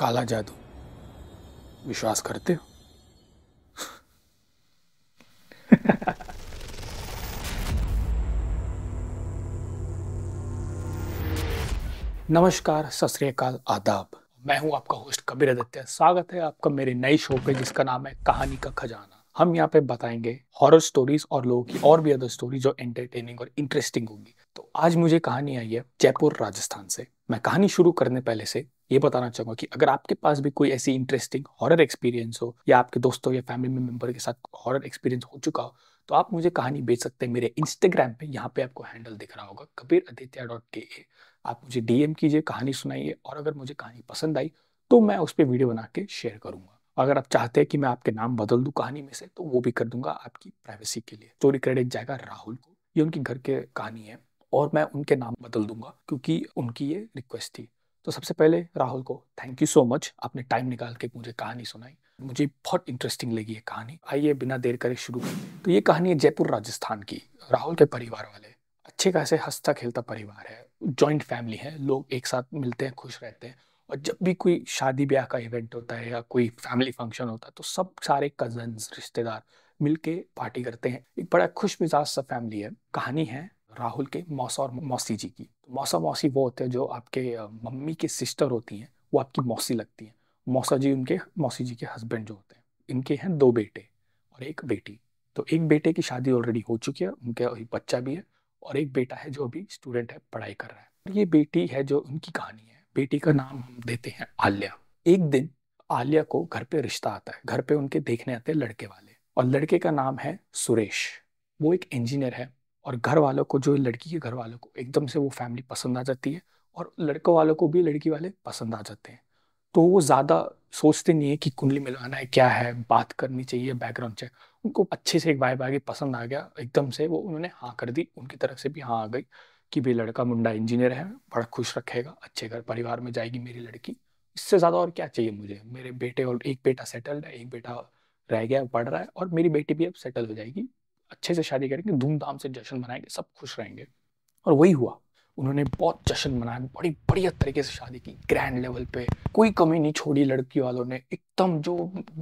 काला जादू विश्वास करते हो नमस्कार सत आदाब मैं हूं आपका होस्ट कबीर आदित्य स्वागत है आपका मेरे नए शो पे जिसका नाम है कहानी का खजाना हम यहाँ पे बताएंगे हॉरर स्टोरीज और लोगों की और भी अदर स्टोरी जो एंटरटेनिंग और इंटरेस्टिंग होगी तो आज मुझे कहानी आई है जयपुर राजस्थान से मैं कहानी शुरू करने पहले से ये बताना चाहूंगा कि अगर आपके पास भी कोई ऐसी इंटरेस्टिंग हॉरर एक्सपीरियंस हो या आपके दोस्तों या फैमिली मेंबर के साथ हॉरर एक्सपीरियंस हो चुका हो तो आप मुझे कहानी भेज सकते हैं मेरे इंस्टाग्राम पे यहाँ पे आपको हैंडल दिख रहा होगा कबीर आदित्य डॉट के ए आप मुझे डीएम कीजिए कहानी सुनाइए और अगर मुझे कहानी पसंद आई तो मैं उस पर वीडियो बना के शेयर करूंगा अगर आप चाहते हैं कि मैं आपके नाम बदल दू कहानी में से तो वो भी कर दूंगा आपकी प्राइवेसी के लिए चोरी क्रेडिट जाएगा राहुल को ये उनकी घर के कहानी है और मैं उनके नाम बदल दूंगा क्योंकि उनकी ये रिक्वेस्ट थी तो सबसे पहले राहुल को थैंक यू सो मच आपने टाइम निकाल के मुझे कहानी सुनाई मुझे बहुत इंटरेस्टिंग लगी ये कहानी आइए बिना देर करे शुरू करें तो ये कहानी है जयपुर राजस्थान की राहुल के परिवार वाले अच्छे खासे हंसता खेलता परिवार है जॉइंट फैमिली है लोग एक साथ मिलते हैं खुश रहते हैं और जब भी कोई शादी ब्याह का इवेंट होता है या कोई फैमिली फंक्शन होता है तो सब सारे कजन रिश्तेदार मिलके पार्टी करते हैं एक बड़ा खुश मिजाज सा फैमिली है कहानी है राहुल के मौसा और मौसी जी की तो मौसा मौसी वो होते हैं जो आपके मम्मी के सिस्टर होती हैं वो आपकी मौसी लगती हैं मौसा जी उनके मौसी जी के हस्बैंड जो होते हैं इनके हैं दो बेटे और एक बेटी तो एक बेटे की शादी ऑलरेडी हो चुकी है उनके एक बच्चा भी है और एक बेटा है जो अभी स्टूडेंट है पढ़ाई कर रहा है और ये बेटी है जो उनकी कहानी है बेटी का नाम हम देते हैं आलिया एक दिन आलिया को घर पे रिश्ता आता है घर पे उनके देखने आते हैं लड़के वाले और लड़के का नाम है सुरेश वो एक इंजीनियर है और घर वालों को जो लड़की के घर वालों को एकदम से वो फैमिली पसंद आ जाती है और लड़कों वालों को भी लड़की वाले पसंद आ जाते हैं तो वो ज़्यादा सोचते नहीं है कि कुंडली मिलाना है क्या है बात करनी चाहिए बैकग्राउंड चेक उनको अच्छे से एक वाइब आ गई पसंद आ गया एकदम से वो उन्होंने हाँ कर दी उनकी तरफ से भी हाँ आ गई कि भाई लड़का मुंडा इंजीनियर है बड़ा खुश रखेगा अच्छे घर परिवार में जाएगी मेरी लड़की इससे ज़्यादा और क्या चाहिए मुझे मेरे बेटे और एक बेटा सेटल्ड है एक बेटा रह गया पढ़ रहा है और मेरी बेटी भी अब सेटल हो जाएगी अच्छे से शादी करेंगे धूमधाम से जश्न मनाएंगे सब खुश रहेंगे और वही हुआ उन्होंने बहुत जश्न मनाया बड़ी बढ़िया तरीके से शादी की ग्रैंड लेवल पे कोई कमी नहीं छोड़ी लड़की वालों ने एकदम जो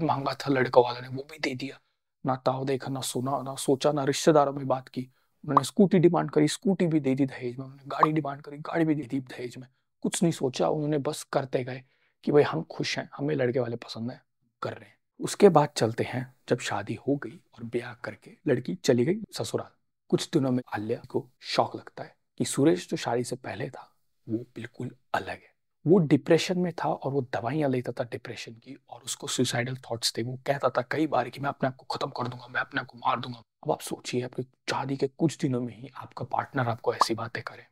मांगा था लड़का वालों ने वो भी दे दिया ना ताव देखा ना सुना ना सोचा ना रिश्तेदारों में बात की उन्होंने स्कूटी डिमांड करी स्कूटी भी दे दी दहेज में उन्होंने गाड़ी डिमांड करी गाड़ी भी दे दी दहेज में कुछ नहीं सोचा उन्होंने बस करते गए कि भाई हम खुश हैं हमें लड़के वाले पसंद हैं कर रहे हैं उसके बाद चलते हैं जब शादी हो गई और ब्याह करके लड़की चली गई ससुराल कुछ दिनों में आलिया को शौक लगता है कि सुरेश जो शादी से पहले था वो बिल्कुल अलग है वो डिप्रेशन में था और वो दवाइयां लेता था डिप्रेशन की और उसको सुसाइडल थॉट्स थे वो कहता था कई बार कि मैं अपने आप को ख़त्म कर दूंगा मैं अपने आप को मार दूंगा अब आप सोचिए आपकी शादी के कुछ दिनों में ही आपका पार्टनर आपको ऐसी बातें करे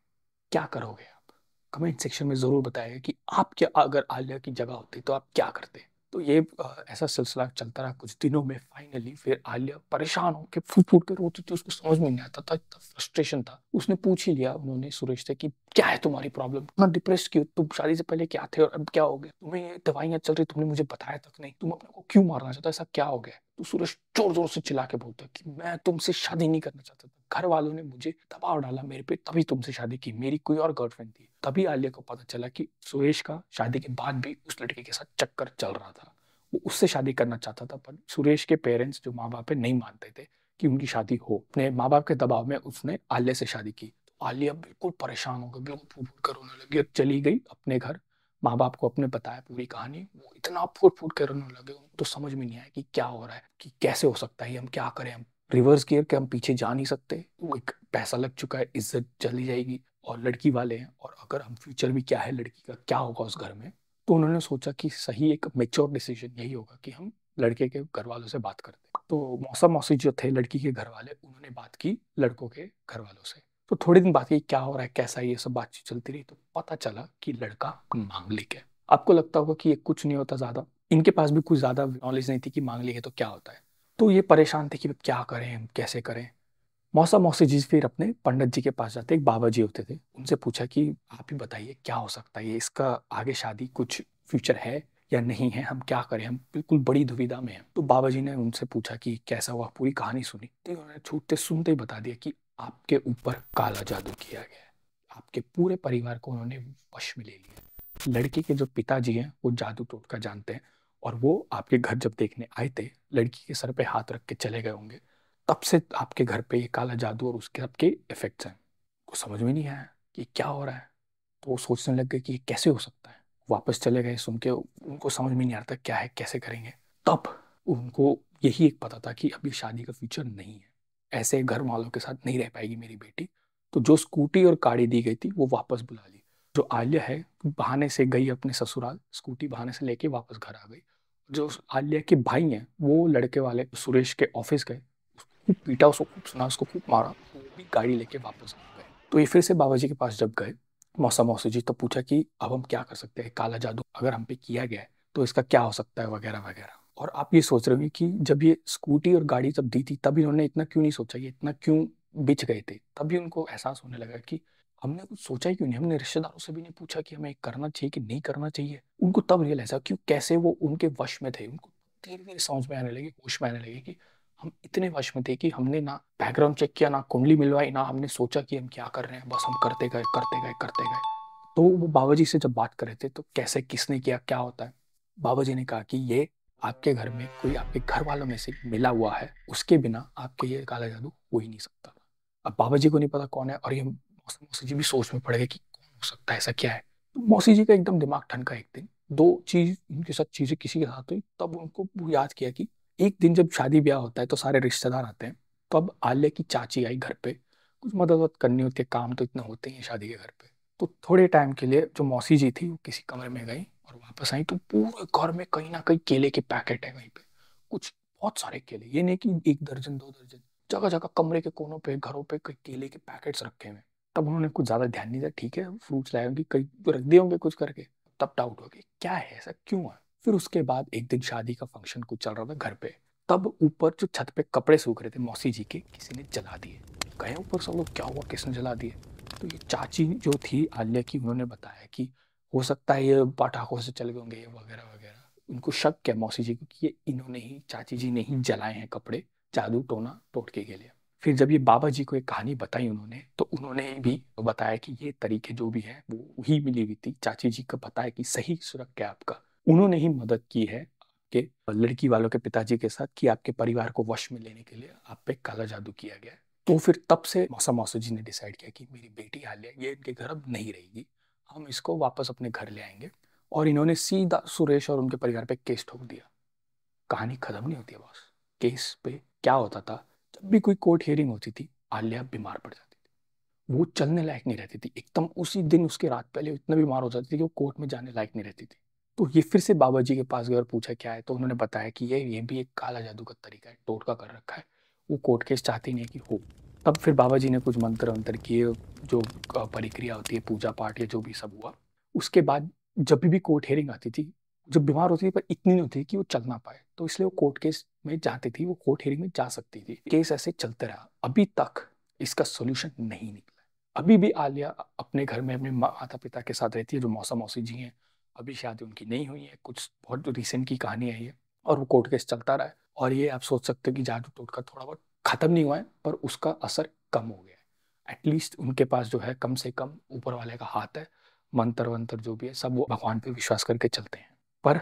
क्या करोगे आप कमेंट सेक्शन में ज़रूर बताएगा कि आप क्या अगर आलिया की जगह होती तो आप क्या करते हैं तो ये ऐसा सिलसिला चलता रहा कुछ दिनों में फाइनली फिर आलिया परेशान होकर फूट फूट के रोती थी उसको समझ में नहीं आता था इतना फ्रस्ट्रेशन था उसने पूछ ही लिया उन्होंने सुरेश से कि क्या है तुम्हारी प्रॉब्लम इतना डिप्रेस क्यों तुम शादी से पहले क्या थे और अब क्या हो गया तुम्हें ये चल रही तुमने मुझे बताया तक नहीं तुम अपने को क्यों मारना चाहता ऐसा क्या हो गया तो सुरेश जोर जोर से चिल्ला के बोलता कि मैं तुमसे शादी नहीं करना चाहता घर वालों ने मुझे दबाव डाला मेरे पे तभी तुमसे शादी की मेरी कोई और गर्लफ्रेंड थी तभी आलिया को पता चला कि सुरेश का शादी के बाद भी उस लड़के के साथ चक्कर चल रहा था वो उससे शादी करना चाहता था पर सुरेश के पेरेंट्स जो माँ बाप है नहीं मानते थे कि उनकी शादी हो अपने माँ बाप के दबाव में उसने आलिया से शादी की तो आलिया बिल्कुल परेशान हो गई बिल्कुल फूट फूट कर रोने लगी और चली गई अपने घर माँ बाप को अपने बताया पूरी कहानी वो इतना फूट फूट कर रोने लगे उनको तो समझ में नहीं आया कि क्या हो रहा है कि कैसे हो सकता है हम क्या करें हम रिवर्स गियर के हम पीछे जा नहीं सकते एक पैसा लग चुका है इज्जत चली जाएगी और लड़की वाले हैं और अगर हम फ्यूचर भी क्या है लड़की का क्या होगा उस घर में तो उन्होंने सोचा कि सही एक मेच्योर डिसीजन यही होगा कि हम लड़के के घर वालों से बात करते तो मौसा मौसी जो थे लड़की के घर वाले उन्होंने बात की लड़कों के घर वालों से तो थोड़े दिन बात की क्या हो रहा है कैसा है ये सब बातचीत चलती रही तो पता चला कि लड़का मांगलिक है आपको लगता होगा कि ये कुछ नहीं होता ज़्यादा इनके पास भी कुछ ज़्यादा नॉलेज नहीं थी कि मांगलिक है तो क्या होता है तो ये परेशान थे कि क्या करें हम कैसे करें मौसा मौसी जी फिर अपने पंडित जी के पास जाते एक बाबा जी होते थे उनसे पूछा कि आप ही बताइए क्या हो सकता है इसका आगे शादी कुछ फ्यूचर है या नहीं है हम क्या करें हम बिल्कुल बड़ी दुविधा में हैं तो बाबा जी ने उनसे पूछा कि कैसा हुआ पूरी कहानी सुनी तो उन्होंने छूटते सुनते ही बता दिया कि आपके ऊपर काला जादू किया गया है आपके पूरे परिवार को उन्होंने वश में ले लिया लड़के के जो पिताजी हैं वो जादू टोटका जानते हैं और वो आपके घर जब देखने आए थे लड़की के सर पे हाथ रख के चले गए होंगे तब से आपके घर पे ये काला जादू और उसके आपके इफेक्ट्स हैं को समझ में नहीं आया कि क्या हो रहा है तो वो सोचने लग गए कि ये कैसे हो सकता है वापस चले गए सुन के उनको समझ में नहीं आता क्या है कैसे करेंगे तब उनको यही एक पता था कि अब ये शादी का फ्यूचर नहीं है ऐसे घर वालों के साथ नहीं रह पाएगी मेरी बेटी तो जो स्कूटी और गाड़ी दी गई थी वो वापस बुला ली जो आलिया है बहाने से गई अपने ससुराल स्कूटी बहाने से लेके वापस घर आ गई जो आलिया के भाई हैं वो लड़के वाले सुरेश के ऑफिस गए खूब पीटा उसको खूब सुना उसको खूब मारा वो भी गाड़ी लेके वापस गए तो ये फिर से बाबा जी के पास जब गए मौसा मौसी जी तो पूछा कि अब हम क्या कर सकते हैं काला जादू अगर हम पे किया गया है तो इसका क्या हो सकता है वगैरह वगैरह और आप ये सोच रहे हो कि जब ये स्कूटी और गाड़ी जब दी थी तब इन्होंने इतना क्यों नहीं सोचा ये इतना क्यों बिछ गए थे तभी उनको एहसास होने लगा कि हमने कुछ सोचा ही क्यों नहीं हमने रिश्तेदारों से भी नहीं पूछा कि हमें करना चाहिए कि नहीं करना चाहिए उनको तब रियलाइज हुआ क्यों कैसे वो उनके वश में थे उनको धीरे धीरे समझ में आने लगे होश में आने लगे कि हम इतने वश में थे कि हमने ना बैकग्राउंड चेक किया ना कुंडली मिलवाई ना हमने सोचा कि हम क्या कर रहे हैं बस हम करते गए करते गए करते गए तो वो बाबा जी से जब बात कर रहे थे तो कैसे किसने किया क्या होता है बाबा जी ने कहा कि ये आपके घर में कोई आपके घर वालों में से मिला हुआ है उसके बिना आपके ये काला जादू हो ही नहीं सकता अब बाबा जी को नहीं पता कौन है और ये मौसी जी भी सोच में पड़ गए कि कौन हो सकता है ऐसा क्या है तो मौसी जी का एकदम दिमाग ठनका एक दिन दो चीज उनके साथ चीज़ें किसी के साथ हुई तब उनको याद किया कि एक दिन जब शादी ब्याह होता है तो सारे रिश्तेदार आते हैं तो अब आलिया की चाची आई घर पे कुछ मदद करनी होती है काम तो इतना होते ही शादी के घर पे तो थोड़े टाइम के लिए जो मौसी जी थी वो किसी कमरे में गई और वापस आई तो पूरे घर में कहीं ना कहीं केले के पैकेट है कहीं पे कुछ बहुत सारे केले ये नहीं कि एक दर्जन दो दर्जन जगह जगह कमरे के कोनों पे घरों पे कई केले के पैकेट्स रखे हुए तब उन्होंने कुछ ज़्यादा ध्यान नहीं दिया ठीक है फ्रूट्स लाए होंगे कई तो रख दिए होंगे कुछ करके तब डाउट हो गया क्या है ऐसा क्यों है फिर उसके बाद एक दिन शादी का फंक्शन कुछ चल रहा था घर पे तब ऊपर जो छत पे कपड़े सूख रहे थे मौसी जी के किसी ने जला दिए गए ऊपर सब लोग क्या हुआ किसने जला दिए तो ये चाची जो थी आलिया की उन्होंने बताया कि हो सकता है ये पटाखों से चले गए होंगे वगैरह वगैरह उनको शक है मौसी जी को कि ये इन्होंने ही चाची जी ने ही जलाए हैं कपड़े जादू टोना टोटके के लिए फिर जब ये बाबा जी को एक कहानी बताई उन्होंने तो उन्होंने भी बताया कि ये तरीके जो भी है वो ही मिली हुई थी चाची जी को बताया कि सही सुरक्षा क्या आपका उन्होंने ही मदद की है आपके लड़की वालों के पिताजी के साथ कि आपके परिवार को वश में लेने के लिए आप पे काला जादू किया गया तो फिर तब से मौसा मौसू जी ने डिसाइड किया कि मेरी बेटी आलिया ये इनके घर अब नहीं रहेगी हम इसको वापस अपने घर ले आएंगे और इन्होंने सीधा सुरेश और उनके परिवार पे केस ठोक दिया कहानी खत्म नहीं होती है बॉस केस पे क्या होता था जब भी कोई कोर्ट हियरिंग होती थी आलिया बीमार पड़ जाती थी वो चलने लायक नहीं रहती थी एकदम उसी दिन उसके रात पहले इतना बीमार हो जाती थी कि वो कोर्ट में जाने लायक नहीं रहती थी तो ये फिर से बाबा जी के पास गए और पूछा क्या है तो उन्होंने बताया कि ये ये भी एक काला जादू का तरीका है टोटका कर रखा है वो कोर्ट केस चाहते नहीं कि हो तब फिर बाबा जी ने कुछ मंत्र अंतर किए जो परिक्रिया होती है पूजा पाठ या जो भी सब हुआ उसके बाद जब भी कोर्ट हेयरिंग आती थी जब बीमार होती थी पर इतनी नहीं होती कि वो चल ना पाए तो इसलिए वो कोर्ट केस में जाती थी वो कोर्ट हियरिंग में जा सकती थी केस ऐसे चलते रहा अभी तक इसका सोल्यूशन नहीं निकला अभी भी आलिया अपने घर में अपने माता पिता के साथ रहती है जो मौसा मौसी जी हैं अभी शादी उनकी नहीं हुई है कुछ बहुत रिसेंट की कहानी है ये और वो कोर्ट केस चलता रहा है और ये आप सोच सकते हो कि जादू टोट का थोड़ा बहुत ख़त्म नहीं हुआ है पर उसका असर कम हो गया है एटलीस्ट उनके पास जो है कम से कम ऊपर वाले का हाथ है मंत्र वंतर जो भी है सब वो भगवान पे विश्वास करके चलते हैं पर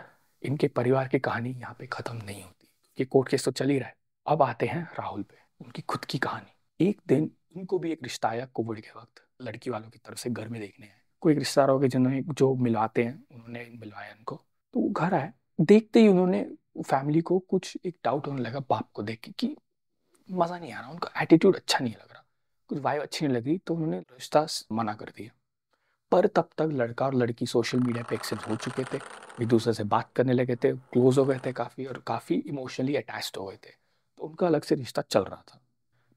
इनके परिवार की कहानी यहाँ पे ख़त्म नहीं होती क्योंकि कोर्ट केस तो चल ही रहा है अब आते हैं राहुल पे उनकी खुद की कहानी एक दिन उनको भी एक रिश्ता आया कोविड के वक्त लड़की वालों की तरफ से घर में देखने आए कोई एक रिश्तेदार हो गए जिन्होंने जो मिलवाते हैं उन्होंने मिलवाया इनको तो वो घर आए देखते ही उन्होंने फैमिली को कुछ एक डाउट होने लगा बाप को देख के कि मज़ा नहीं आ रहा उनका एटीट्यूड अच्छा नहीं लग रहा कुछ वाइव अच्छी नहीं लग रही तो उन्होंने रिश्ता मना कर दिया पर तब तक लड़का और लड़की सोशल मीडिया पे एक्सेप्ट हो चुके थे एक दूसरे से बात करने लगे थे क्लोज हो गए थे काफ़ी और काफ़ी इमोशनली अटैच हो गए थे तो उनका अलग से रिश्ता चल रहा था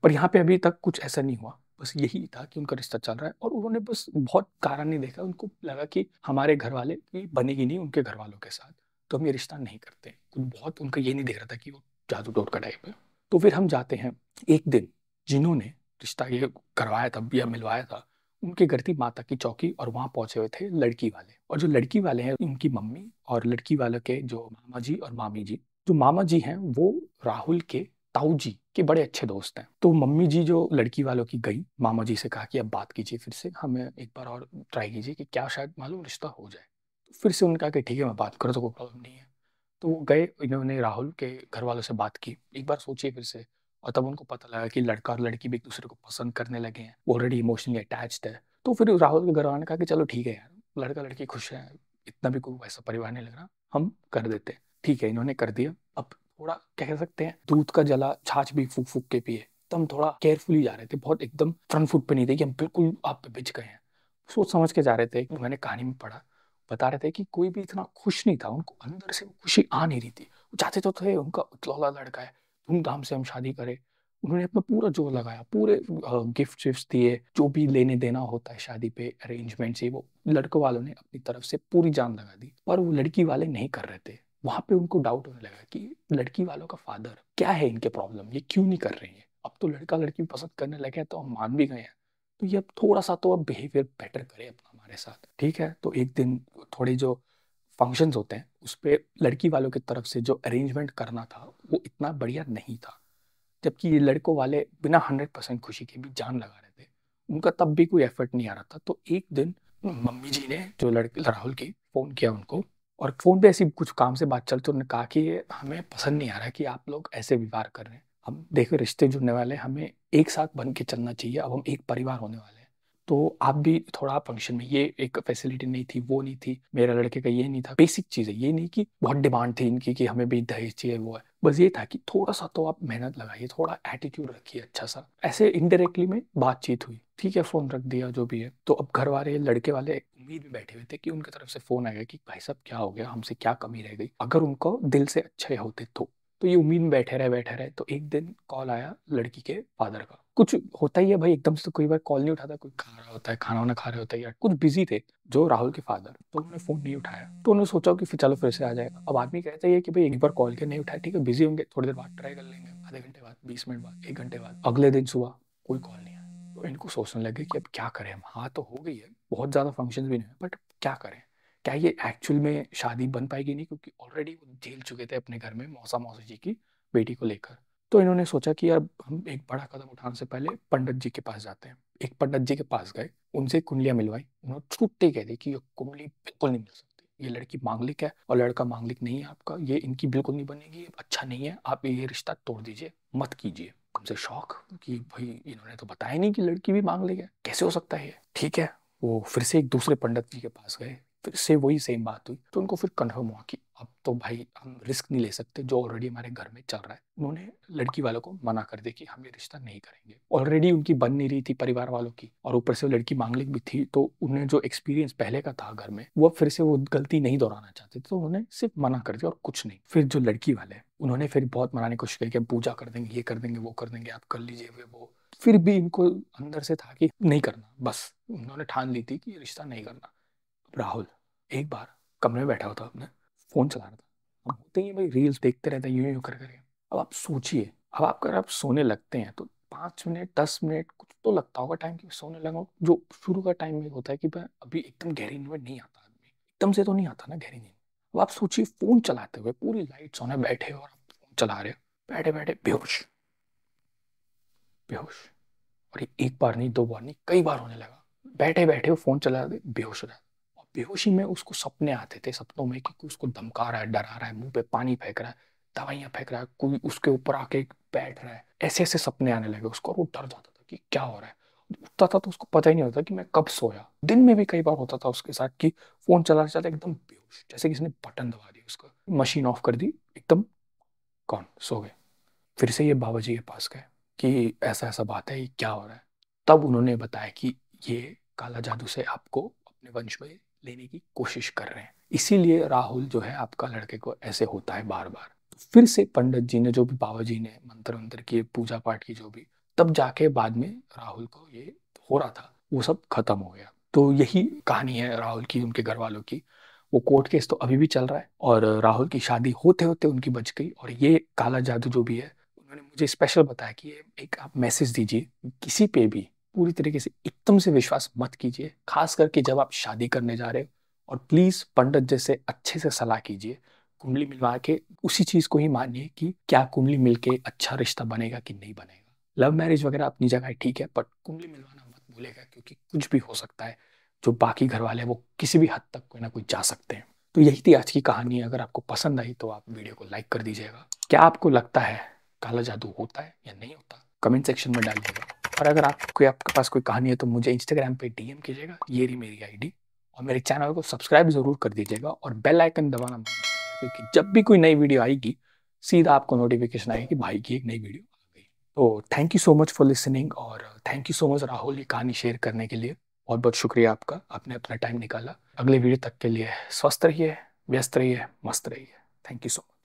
पर यहाँ पे अभी तक कुछ ऐसा नहीं हुआ बस यही था कि उनका रिश्ता चल रहा है और उन्होंने बस बहुत कारण नहीं देखा उनको लगा कि हमारे घर वाले बनेगी नहीं उनके घर वालों के साथ तो हम ये रिश्ता नहीं करते कुछ तो बहुत उनका ये नहीं देख रहा था कि वो जादू टोर का टाइप है तो फिर हम जाते हैं एक दिन जिन्होंने रिश्ता ये करवाया था या मिलवाया था उनके घर थी माता की चौकी और वहाँ पहुंचे हुए थे लड़की वाले और जो लड़की वाले हैं उनकी मम्मी और लड़की वाले के जो मामा जी और मामी जी जो मामा जी हैं वो राहुल के ताऊ जी के बड़े अच्छे दोस्त हैं तो मम्मी जी जो लड़की वालों की गई मामा जी से कहा कि अब बात कीजिए फिर से हमें एक बार और ट्राई कीजिए कि क्या शायद मालूम रिश्ता हो जाए तो फिर से उन्होंने कहा कि ठीक है मैं बात करूँ तो कोई प्रॉब्लम नहीं है तो गए इन्होंने राहुल के घर वालों से बात की एक बार सोचिए फिर से और तब उनको पता लगा कि लड़का और लड़की भी एक दूसरे को पसंद करने लगे हैं ऑलरेडी इमोशनली अटैच्ड है तो फिर राहुल के घर ने कहा कि चलो ठीक है यार लड़का लड़की खुश है इतना भी कोई वैसा परिवार नहीं लग रहा हम कर देते हैं ठीक है इन्होंने कर दिया अब थोड़ा कह सकते हैं दूध का जला छाछ भी फूक फूक के पिए तो हम थोड़ा केयरफुली जा रहे थे बहुत एकदम फ्रंट फुट पे नहीं थे कि हम बिल्कुल आप पे बिछ गए हैं सोच समझ के जा रहे थे मैंने कहानी में पढ़ा बता रहे थे कि कोई भी इतना खुश नहीं था उनको अंदर से खुशी आ नहीं रही थी वो चाहते तो थे उनका उतलौला लड़का है धूमधाम से हम शादी करें उन्होंने अपना पूरा जोर लगाया पूरे गिफ्ट शिफ्ट दिए जो भी लेने देना होता है शादी पे अरेंजमेंट से वो लड़कों वालों ने अपनी तरफ से पूरी जान लगा दी पर वो लड़की वाले नहीं कर रहे थे वहां पे उनको डाउट होने लगा कि लड़की वालों का फादर क्या है इनके प्रॉब्लम ये क्यों नहीं कर रहे हैं अब तो लड़का लड़की पसंद करने लगे तो हम मान भी गए हैं तो ये अब थोड़ा सा तो अब बिहेवियर बेटर करे अपना हमारे साथ ठीक है तो एक दिन थोड़े जो फंक्शंस होते हैं उस पर लड़की वालों की तरफ से जो अरेंजमेंट करना था वो इतना बढ़िया नहीं था जबकि ये लड़कों वाले बिना हंड्रेड परसेंट खुशी के भी जान लगा रहे थे उनका तब भी कोई एफर्ट नहीं आ रहा था तो एक दिन मम्मी जी ने जो लड़के राहुल की फ़ोन किया उनको और फ़ोन पे ऐसी कुछ काम से बात चलती तो उन्होंने कहा कि हमें पसंद नहीं आ रहा कि आप लोग ऐसे व्यवहार कर रहे हैं हम देखो रिश्ते जुड़ने वाले हमें एक साथ बन के चलना चाहिए अब हम एक परिवार होने वाले तो आप भी थोड़ा फंक्शन में ये एक फैसिलिटी नहीं थी वो नहीं थी मेरा लड़के का ये नहीं था बेसिक चीज़ है ये नहीं कि बहुत डिमांड थी इनकी कि हमें भी दहेज चाहिए वो है बस ये था कि थोड़ा सा तो आप मेहनत लगाइए थोड़ा एटीट्यूड रखिए अच्छा सा ऐसे इनडायरेक्टली में बातचीत हुई ठीक है फ़ोन रख दिया जो भी है तो अब घर वाले लड़के वाले उम्मीद में बैठे हुए थे कि उनकी तरफ से फ़ोन आएगा कि भाई साहब क्या हो गया हमसे क्या कमी रह गई अगर उनको दिल से अच्छे होते तो तो ये उम्मीद में बैठे रहे बैठे रहे तो एक दिन कॉल आया लड़की के फादर का कुछ होता ही है भाई एकदम से कोई बार कॉल नहीं उठाता कोई खा रहा होता है खाना वाना खा रहे होता है यार कुछ बिजी थे जो राहुल के फादर तो उन्होंने फोन नहीं उठाया तो उन्होंने सोचा कि फिर चलो फिर से आ जाएगा अब आदमी कहता है कि भाई एक बार कॉल के नहीं उठाया ठीक है बिजी होंगे थोड़ी देर बाद ट्राई कर लेंगे आधे घंटे बाद बीस मिनट बाद एक घंटे बाद अगले दिन सुबह कोई कॉल नहीं आया तो इनको सोचने लगे कि अब क्या करें हम हाँ तो हो गई है बहुत ज़्यादा फंक्शन भी नहीं है बट क्या करें क्या ये एक्चुअल में शादी बन पाएगी नहीं क्योंकि ऑलरेडी वो झेल चुके थे अपने घर में मौसा मौसी जी की बेटी को लेकर तो इन्होंने सोचा कि यार हम एक बड़ा कदम उठाने से पहले पंडित जी के पास जाते हैं एक पंडित जी के पास गए उनसे कुंडलियाँ मिलवाई उन्होंने छुट्टी कह दी कि ये कुंडली बिल्कुल नहीं मिल सकती ये लड़की मांगलिक है और लड़का मांगलिक नहीं है आपका ये इनकी बिल्कुल नहीं बनेगी अच्छा नहीं है आप ये रिश्ता तोड़ दीजिए मत कीजिए हमसे शौक कि भाई इन्होंने तो बताया नहीं कि लड़की भी मांग है कैसे हो सकता है ठीक है वो फिर से एक दूसरे पंडित जी के पास गए फिर से वही सेम बात हुई तो उनको फिर कन्फर्म हुआ कि अब तो भाई हम रिस्क नहीं ले सकते जो ऑलरेडी हमारे घर में चल रहा है उन्होंने लड़की वालों को मना कर दिया कि हम ये रिश्ता नहीं करेंगे ऑलरेडी उनकी बन नहीं रही थी परिवार वालों की और ऊपर से वो लड़की मांगलिक भी थी तो उन्हें जो एक्सपीरियंस पहले का था घर में वो फिर से वो गलती नहीं दोहराना चाहते तो उन्होंने सिर्फ मना कर दिया और कुछ नहीं फिर जो लड़की वाले उन्होंने फिर बहुत मनाने की कोशिश की कि पूजा कर देंगे ये कर देंगे वो कर देंगे आप कर लीजिए वो फिर भी इनको अंदर से था कि नहीं करना बस उन्होंने ठान ली थी कि रिश्ता नहीं करना राहुल एक बार कमरे में बैठा होता था अपने फ़ोन चला रहा था हम होते ही भाई रील्स देखते रहते हैं यूं यूं कर करके अब आप सोचिए अब आप अगर आप सोने लगते हैं तो पाँच मिनट दस मिनट कुछ तो लगता होगा टाइम कि सोने लगा जो शुरू का टाइम में होता है कि भाई अभी एकदम गहरी नींद में नहीं आता आदमी एकदम से तो नहीं आता ना गहरी नींद अब आप सोचिए फ़ोन चलाते हुए पूरी लाइट सोने बैठे और आप फ़ोन चला रहे बैठे बैठे बेहोश बेहोश और ये एक बार नहीं दो बार नहीं कई बार होने लगा बैठे बैठे वो फ़ोन चला रहे बेहोश हो जाते बेहोशी में उसको सपने आते थे सपनों में कि उसको धमका रहा है डरा रहा है मुंह पे पानी फेंक रहा है दवाइयाँ फेंक रहा है कोई उसके ऊपर आके बैठ रहा है ऐसे ऐसे सपने आने लगे उसको और वो डर जाता था कि क्या हो रहा है उठता था तो उसको पता ही नहीं होता कि मैं कब सोया दिन में भी कई बार होता था उसके साथ कि फोन चलाते चलाते एकदम बेहोश जैसे किसी ने बटन दबा दिया उसका मशीन ऑफ कर दी एकदम कौन सो गए फिर से ये बाबा जी के पास गए कि ऐसा ऐसा बात है ये क्या हो रहा है तब उन्होंने बताया कि ये काला जादू से आपको अपने वंश में लेने की कोशिश कर रहे हैं इसीलिए राहुल जो है आपका लड़के को ऐसे होता है बार बार फिर से पंडित जी ने जो भी बाबा जी ने मंत्र मंत्र किए पूजा पाठ की जो भी तब जाके बाद में राहुल को ये हो रहा था वो सब खत्म हो गया तो यही कहानी है राहुल की उनके घर वालों की वो कोर्ट केस तो अभी भी चल रहा है और राहुल की शादी होते होते उनकी बच गई और ये काला जादू जो भी है उन्होंने मुझे स्पेशल बताया कि एक आप मैसेज दीजिए किसी पे भी पूरी तरीके से एकदम से विश्वास मत कीजिए खास करके जब आप शादी करने जा रहे हो और प्लीज़ पंडित जैसे अच्छे से सलाह कीजिए कुंडली मिलवा के उसी चीज़ को ही मानिए कि क्या कुंडली मिलके अच्छा रिश्ता बनेगा कि नहीं बनेगा लव मैरिज वगैरह अपनी जगह ठीक है बट कुंडली मिलवाना मत भूलेगा क्योंकि कुछ भी हो सकता है जो बाकी घर वाले वो किसी भी हद तक कोई ना कोई जा सकते हैं तो यही थी आज की कहानी अगर आपको पसंद आई तो आप वीडियो को लाइक कर दीजिएगा क्या आपको लगता है काला जादू होता है या नहीं होता कमेंट सेक्शन में डाल दीजिएगा और अगर आप कोई आपके पास कोई कहानी है तो मुझे इंस्टाग्राम पे डीएम कीजिएगा ये रही मेरी आईडी और मेरे चैनल को सब्सक्राइब जरूर कर दीजिएगा और बेल आइकन दबाना मत क्योंकि जब भी कोई नई वीडियो आएगी सीधा आपको नोटिफिकेशन आएगी कि भाई की एक नई वीडियो आ गई तो thank you so much for listening और thank you so much Rahul ये कहानी शेयर करने के लिए बहुत बहुत शुक्रिया आपका आपने अपना टाइम निकाला अगले वीडियो तक के लिए स्वस्थ रहिए व्यस्त रहिए मस्त रहिए थैंक यू सो मच